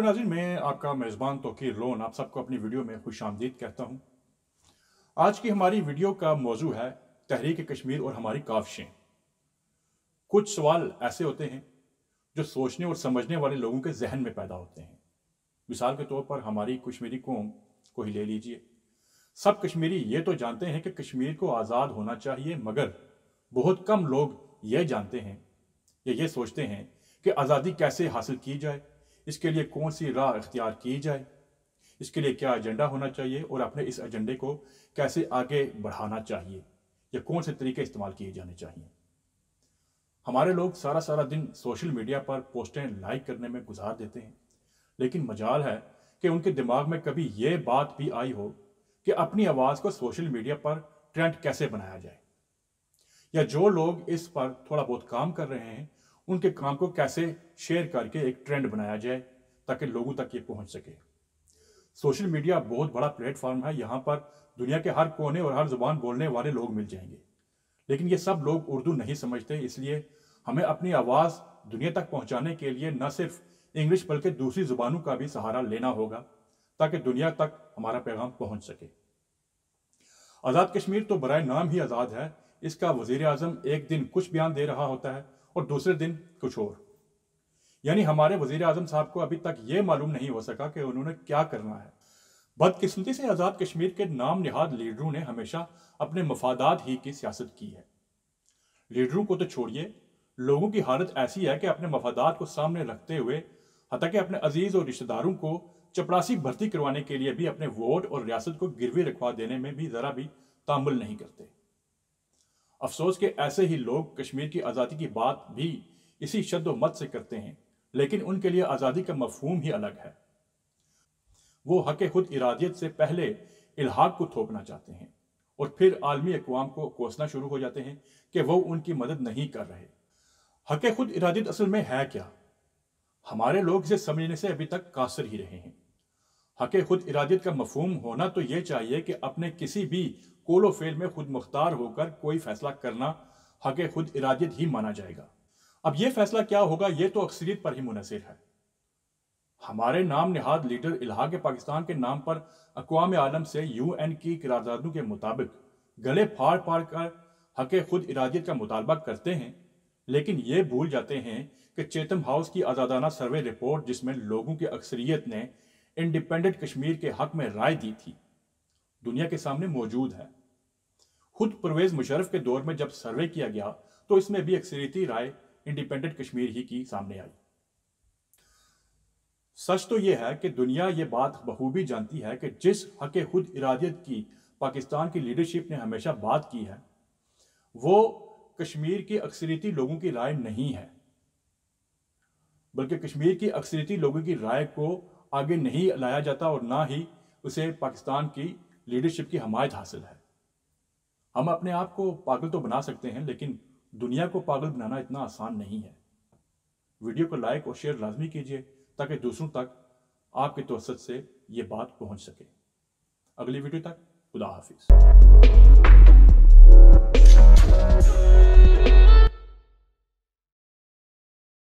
नाजिन मैं आपका मेज़बान तोकीर लोन आप सबको अपनी वीडियो में खुश आमदीद कहता हूँ आज की हमारी वीडियो का मौजू है तहरीक कश्मीर और हमारी काविशें कुछ सवाल ऐसे होते हैं जो सोचने और समझने वाले लोगों के जहन में पैदा होते हैं मिसाल के तौर पर हमारी कश्मीरी कौम को ही ले लीजिए सब कश्मीरी ये तो जानते हैं कि कश्मीर को आज़ाद होना चाहिए मगर बहुत कम लोग ये जानते हैं या ये सोचते हैं कि आज़ादी कैसे हासिल की जाए इसके लिए कौन सी राह अख्तियार की जाए इसके लिए क्या एजेंडा होना चाहिए और अपने इस एजेंडे को कैसे आगे बढ़ाना चाहिए या कौन से तरीके इस्तेमाल किए जाने चाहिए हमारे लोग सारा सारा दिन सोशल मीडिया पर पोस्टें लाइक करने में गुजार देते हैं लेकिन मजाल है कि उनके दिमाग में कभी ये बात भी आई हो कि अपनी आवाज़ को सोशल मीडिया पर ट्रेंड कैसे बनाया जाए या जो लोग इस पर थोड़ा बहुत काम कर रहे हैं उनके काम को कैसे शेयर करके एक ट्रेंड बनाया जाए ताकि लोगों तक ये पहुंच सके सोशल मीडिया बहुत बड़ा प्लेटफॉर्म है यहाँ पर दुनिया के हर कोने और हर जुबान बोलने वाले लोग मिल जाएंगे लेकिन ये सब लोग उर्दू नहीं समझते इसलिए हमें अपनी आवाज़ दुनिया तक पहुँचाने के लिए न सिर्फ इंग्लिश बल्कि दूसरी जुबानों का भी सहारा लेना होगा ताकि दुनिया तक हमारा पैगाम पहुँच सके आज़ाद कश्मीर तो बरए नाम ही आज़ाद है इसका वजीर अजम एक दिन कुछ बयान दे रहा होता है और दूसरे दिन कुछ और यानी हमारे वजीर अजम साहब को अभी तक ये मालूम नहीं हो सका कि उन्होंने क्या करना है बदकिस्मती से आज़ाद कश्मीर के नाम निहाद लीडरों ने हमेशा अपने मफादात ही की सियासत की है लीडरों को तो छोड़िए लोगों की हालत ऐसी है कि अपने मफादात को सामने रखते हुए हत्या अपने अजीज और रिश्तेदारों को चपरासी भर्ती करवाने के लिए भी अपने वोट और रियासत को गिरवी रखवा देने में भी ज़रा भी तामुल नहीं करते अफसोस के ऐसे ही लोग कश्मीर की आज़ादी की बात भी इसी मत से करते हैं लेकिन उनके लिए आज़ादी का मफहूम ही अलग है वो हक खुद इरादियत से पहले इलाहाक को थोपना चाहते हैं और फिर आलमी अकवाम को कोसना शुरू हो जाते हैं कि वो उनकी मदद नहीं कर रहे हक खुद इरादियत असल में है क्या हमारे लोग इसे समझने से अभी तक कासर ही रहे हैं हक खुद इरादियत का मफहम होना तो ये चाहिए कि अपने किसी भी कोलो फेल में खुद मुख्तार होकर कोई फैसला करना हक खुद इरादियत ही माना जाएगा अब यह फैसला क्या होगा यह तो अक्सरियत पर ही मुनसर है हमारे नाम नहाद लीडर इलाहा के पाकिस्तान के नाम पर अकवाम आलम से यू एन की करारदादों के मुताबिक गले फाड़ फाड़ कर हक खुद इरादियत का मुतालबा करते हैं लेकिन ये भूल जाते हैं कि चेतम हाउस की आज़ादाना सर्वे रिपोर्ट जिसमें लोगों की अक्सरियत ने इंडिपेंडेंट कश्मीर के हक में राय दी थी दुनिया के सामने मौजूद है खुद परवेज मुशरफ के दौर में जब सर्वे किया गया तो इसमें भी अक्सरीती राय इंडिपेंडेंट कश्मीर ही की सामने आई सच तो यह है कि दुनिया ये बात बखूबी जानती है कि जिस हक खुद इरादियत की पाकिस्तान की लीडरशिप ने हमेशा बात की है वो कश्मीर की अक्सरीती लोगों की राय नहीं है बल्कि कश्मीर की अक्सरीती लोगों की राय को आगे नहीं लाया जाता और ना ही उसे पाकिस्तान की लीडरशिप की हमायत हासिल है हम अपने आप को पागल तो बना सकते हैं लेकिन दुनिया को पागल बनाना इतना आसान नहीं है वीडियो को लाइक और शेयर लाजमी कीजिए ताकि दूसरों तक आपके तोसत से ये बात पहुंच सके अगली वीडियो तक खुदा हाफिज़